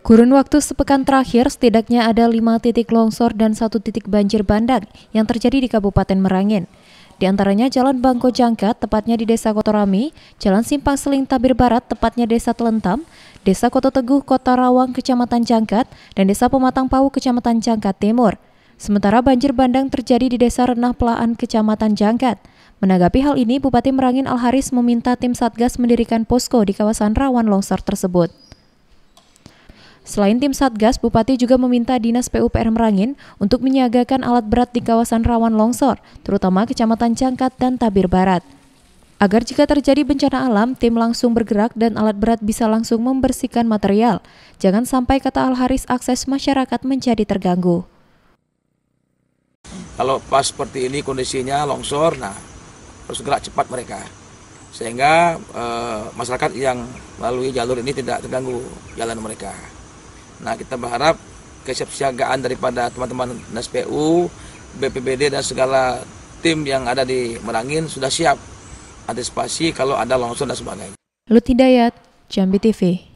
Kurun waktu sepekan terakhir, setidaknya ada lima titik longsor dan satu titik banjir bandang yang terjadi di Kabupaten Merangin. Di antaranya Jalan Bangko Jangkat, tepatnya di Desa Kotorami, Jalan Simpang Seling Tabir Barat, tepatnya Desa Telentam, Desa Koto Teguh, Kota Rawang, Kecamatan Jangkat, dan Desa Pematang Pau, Kecamatan Jangkat Timur. Sementara banjir bandang terjadi di Desa Renah Pelaan, Kecamatan Jangkat. Menanggapi hal ini, Bupati Merangin Al-Haris meminta tim Satgas mendirikan posko di kawasan rawan longsor tersebut. Selain tim Satgas, Bupati juga meminta Dinas PUPR Merangin untuk menyiagakan alat berat di kawasan rawan longsor, terutama Kecamatan Cangkat dan Tabir Barat. Agar jika terjadi bencana alam, tim langsung bergerak dan alat berat bisa langsung membersihkan material. Jangan sampai kata Al-Haris akses masyarakat menjadi terganggu. Kalau pas seperti ini kondisinya longsor, nah harus gerak cepat mereka sehingga e, masyarakat yang melalui jalur ini tidak terganggu jalan mereka. Nah kita berharap kesiapsiagaan daripada teman-teman Nspu, BPBD dan segala tim yang ada di Merangin sudah siap antisipasi kalau ada longsor dan sebagainya. Lutidayat, Jambi TV.